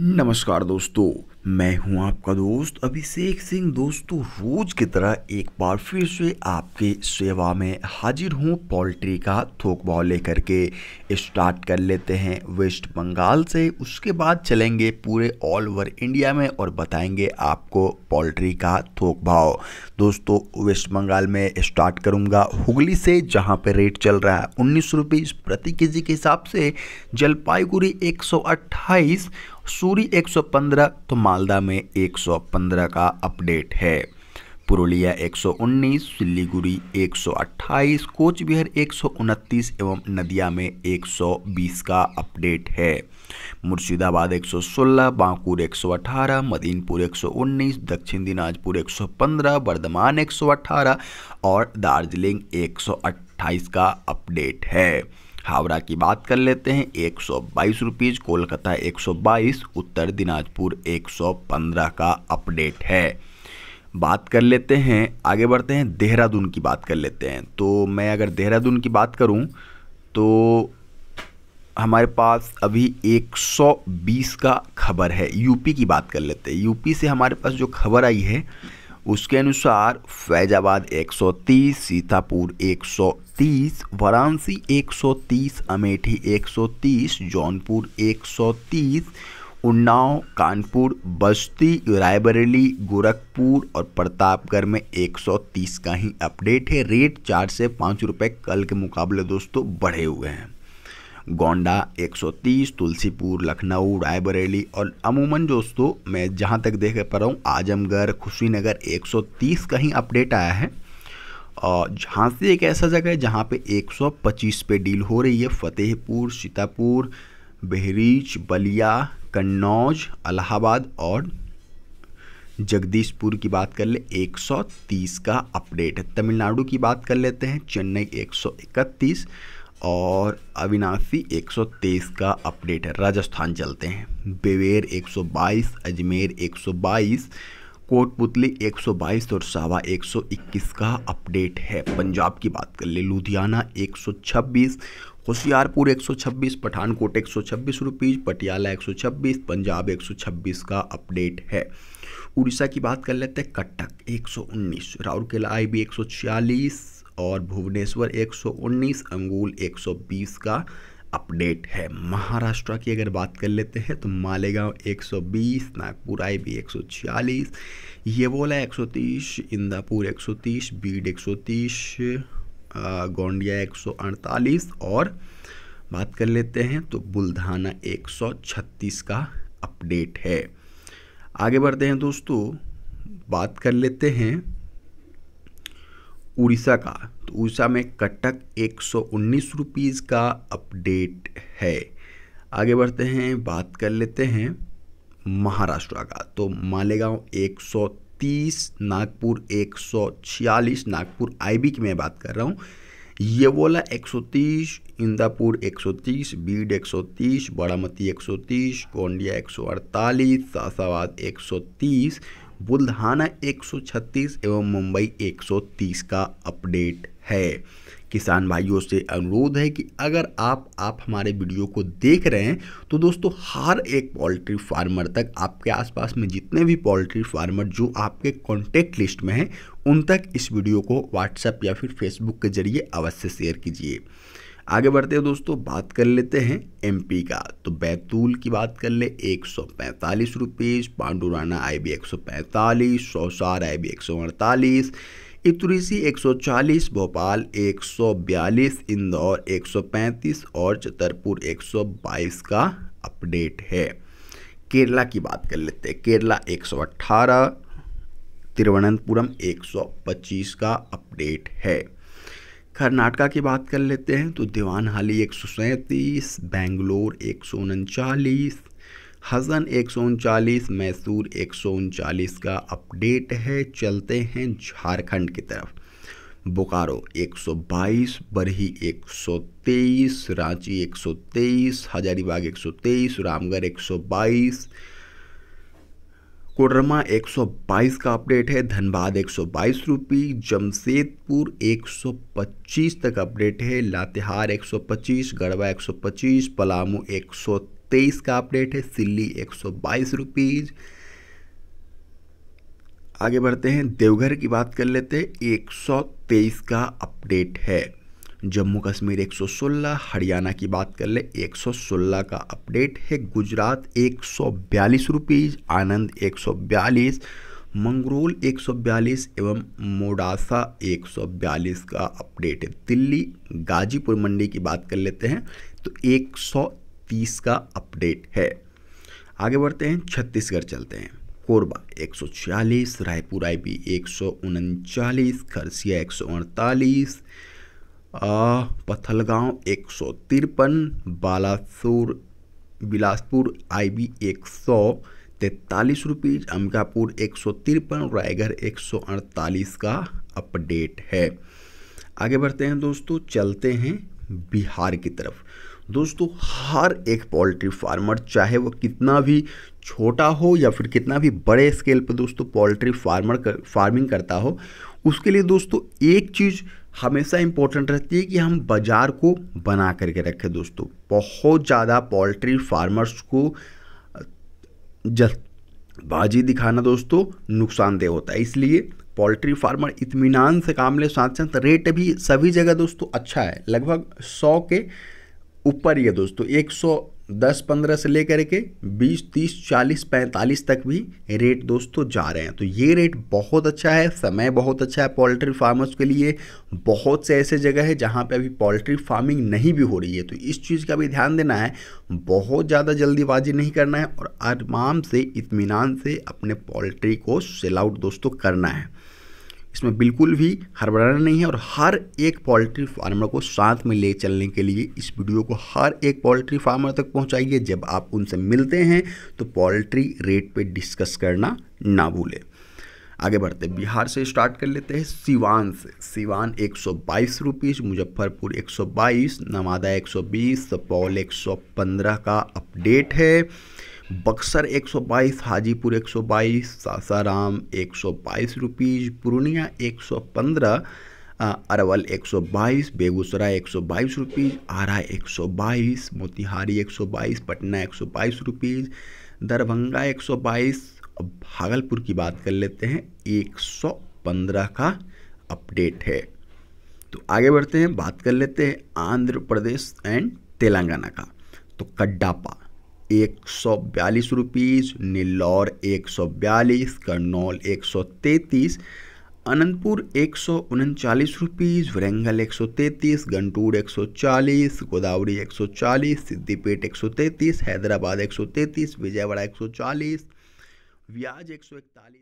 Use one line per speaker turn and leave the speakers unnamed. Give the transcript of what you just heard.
नमस्कार दोस्तों मैं हूं आपका दोस्त अभिषेक सिंह दोस्तों रोज की तरह एक बार फिर से आपके सेवा में हाजिर हूं पोल्ट्री का थोक भाव लेकर के स्टार्ट कर लेते हैं वेस्ट बंगाल से उसके बाद चलेंगे पूरे ऑल ओवर इंडिया में और बताएंगे आपको पोल्ट्री का थोक भाव दोस्तों वेस्ट बंगाल में स्टार्ट करूंगा हुगली से जहाँ पर रेट चल रहा है उन्नीस प्रति के जी के हिसाब से जलपाईगुड़ी एक सूरी 115 तो मालदा में 115 का अपडेट है पुरुलिया 119, सिलीगुड़ी 128, कोचबिहार बिहार एवं नदिया में 120 का अपडेट है मुर्शिदाबाद 116, बांकुर एक मदीनपुर 119, दक्षिण दिनाजपुर 115, बर्धमान 118 और दार्जिलिंग 128 का अपडेट है हावड़ा की बात कर लेते हैं एक सौ बाईस रुपीज़ कोलकाता एक सौ बाईस उत्तर दिनाजपुर एक सौ पंद्रह का अपडेट है बात कर लेते हैं आगे बढ़ते हैं देहरादून की बात कर लेते हैं तो मैं अगर देहरादून की बात करूं तो हमारे पास अभी 120 का खबर है यूपी की बात कर लेते हैं यूपी से हमारे पास जो खबर आई है उसके अनुसार फैजाबाद 130, सीतापुर 130, वाराणसी 130, अमेठी 130, जौनपुर 130, उन्नाव कानपुर बस्ती रायबरेली गोरखपुर और प्रतापगढ़ में 130 का ही अपडेट है रेट चार से पाँच रुपये कल के मुकाबले दोस्तों बढ़े हुए हैं गोंडा 130 तुलसीपुर लखनऊ रायबरेली और अमूमन दोस्तों मैं जहाँ तक देख पा रहा हूँ आजमगढ़ खुशीनगर 130 का ही अपडेट आया है और झांसी एक ऐसा जगह है जहाँ पे 125 पे डील हो रही है फतेहपुर सीतापुर बहरीच बलिया कन्नौज अलाहाबाद और जगदीशपुर की बात कर ले 130 का अपडेट है तमिलनाडु की बात कर लेते हैं चेन्नई 131 और अविनाशी 123 का अपडेट है राजस्थान चलते हैं बेवेर 122 अजमेर 122 कोटपुतली 122 और सावा 121 का अपडेट है पंजाब की बात कर ले लुधियाना 126 होशियारपुर 126 पठानकोट 126 रुपीज़ पटियाला 126 पंजाब 126 का अपडेट है उड़ीसा की बात कर लेते हैं कटक 119 राउरकेला आई बी एक और भुवनेश्वर 119 अंगुल 120 का अपडेट है महाराष्ट्र की अगर बात कर लेते हैं तो मालेगांव 120 नागपुर आई बी एक ये बोला 130 इंदापुर 130 बीड 130 गोंडिया 148 और बात कर लेते हैं तो बुल्धाना 136 का अपडेट है आगे बढ़ते हैं दोस्तों बात कर लेते हैं उड़ीसा का तो उड़ीसा में कटक एक सौ उन्नीस रुपीज़ का अपडेट है आगे बढ़ते हैं बात कर लेते हैं महाराष्ट्र का तो मालेगांव 130 नागपुर 146 नागपुर आईबी की मैं बात कर रहा हूँ येवोला 130 इंदापुर 130 बीड 130 बारामती 130 गोंडिया 148 सासाबाद 130 बुल्धाना 136 एवं मुंबई 130 का अपडेट है किसान भाइयों से अनुरोध है कि अगर आप आप हमारे वीडियो को देख रहे हैं तो दोस्तों हर एक पोल्ट्री फार्मर तक आपके आसपास में जितने भी पोल्ट्री फार्मर जो आपके कॉन्टेक्ट लिस्ट में हैं उन तक इस वीडियो को व्हाट्सएप या फिर फेसबुक के जरिए अवश्य शेयर कीजिए आगे बढ़ते हैं दोस्तों बात कर लेते हैं एमपी का तो बैतूल की बात कर ले एक सौ पैंतालीस रुपीज़ पांडुराना आई बी एक सौ पैंतालीस सौसार आई बी एक सौ अड़तालीस एक सौ चालीस भोपाल एक सौ बयालीस इंदौर एक सौ पैंतीस और छतरपुर बाईस का अपडेट है केरला की बात कर लेते हैं केरला एक सौ अट्ठारह तिरुवनंतपुरम एक सौ पच्चीस का अपडेट है कर्नाटका की बात कर लेते हैं तो दीवान हाली एक सौ सैंतीस बेंगलोर एक सौ उनचालीस हसन एक सौ उनचालीस मैसूर एक सौ उनचालीस का अपडेट है चलते हैं झारखंड की तरफ बोकारो 122, बरही 123, रांची 123, हजारीबाग 123, रामगढ़ 122, कोडरमा 122 का अपडेट है धनबाद 122 रुपये जमशेदपुर 125 तक अपडेट है लातेहार 125 गढ़वा 125 पलामू 123 का अपडेट है सिल्ली 122 रुपीज आगे बढ़ते हैं देवघर की बात कर लेते हैं 123 का अपडेट है जम्मू कश्मीर 116 हरियाणा की बात कर ले 116 का अपडेट है गुजरात एक सौ आनंद एक मंगरोल 142 एवं मोडासा 142 का अपडेट है दिल्ली गाजीपुर मंडी की बात कर लेते हैं तो 130 का अपडेट है आगे बढ़ते हैं छत्तीसगढ़ चलते हैं कोरबा 146 रायपुर आई बी एक खरसिया एक पथलगांव एक सौ तिरपन बालासुर बिलासपुर आई बी एक सौ तैतालीस रुपीज़ अम्बिकापुर एक सौ तिरपन रायगढ़ एक सौ अड़तालीस का अपडेट है आगे बढ़ते हैं दोस्तों चलते हैं बिहार की तरफ दोस्तों हर एक पोल्ट्री फार्मर चाहे वो कितना भी छोटा हो या फिर कितना भी बड़े स्केल पर दोस्तों पोल्ट्री फार्मर कर, फार्मिंग करता हो उसके लिए दोस्तों एक चीज़ हमेशा इम्पोर्टेंट रहती है कि हम बाज़ार को बना करके रखें दोस्तों बहुत ज़्यादा पोल्ट्री फार्मर्स को जल्दबाजी दिखाना दोस्तों नुकसानदेह होता है इसलिए पोल्ट्री फार्मर इतमान से काम ले साथ साथ रेट भी सभी जगह दोस्तों अच्छा है लगभग सौ के ऊपर ही है दोस्तों एक सौ दस पंद्रह से लेकर के बीस तीस चालीस पैंतालीस तक भी रेट दोस्तों जा रहे हैं तो ये रेट बहुत अच्छा है समय बहुत अच्छा है पोल्ट्री फार्मर्स के लिए बहुत से ऐसे जगह है जहाँ पे अभी पोल्ट्री फार्मिंग नहीं भी हो रही है तो इस चीज़ का भी ध्यान देना है बहुत ज़्यादा जल्दीबाजी नहीं करना है और आराम से इतमान से अपने पोल्ट्री को सेल आउट दोस्तों करना है इसमें बिल्कुल भी हड़बड़ाना नहीं है और हर एक पोल्ट्री फार्मर को साथ में ले चलने के लिए इस वीडियो को हर एक पोल्ट्री फार्मर तक पहुंचाइए जब आप उनसे मिलते हैं तो पोल्ट्री रेट पे डिस्कस करना ना भूलें आगे बढ़ते बिहार से स्टार्ट कर लेते हैं सिवान से सिवान एक सौ बाईस रुपीज़ मुजफ्फरपुर एक सौ बाईस नवादा एक सौ बीस एक सौ पंद्रह का अपडेट है Buxar 122 Hajipur 122 Sasaram 122 rupees Purnia 115 Arwal 122 Begusarai 122 rupees Ara 122 Motihari 122 Patna 122 rupees Darbhanga 122 Bhagalpur की बात कर लेते हैं 115 का अपडेट है तो आगे बढ़ते हैं बात कर लेते हैं आंध्र प्रदेश एंड तेलंगाना का तो कड्डापा एक सौ बयालीस रुपीज़ नीलौर एक सौ बयालीस करनौल एक सौ तैंतीस अनंतपुर एक सौ उनचालीस रुपीज़ वरेंगल एक सौ तैंतीस गंटूर एक सौ चालीस गोदावरी एक सौ चालीस सिद्दीपेट एक सौ तैंतीस हैदराबाद एक सौ तैंतीस विजयवाड़ा एक सौ चालीस व्याज एक सौ इकतालीस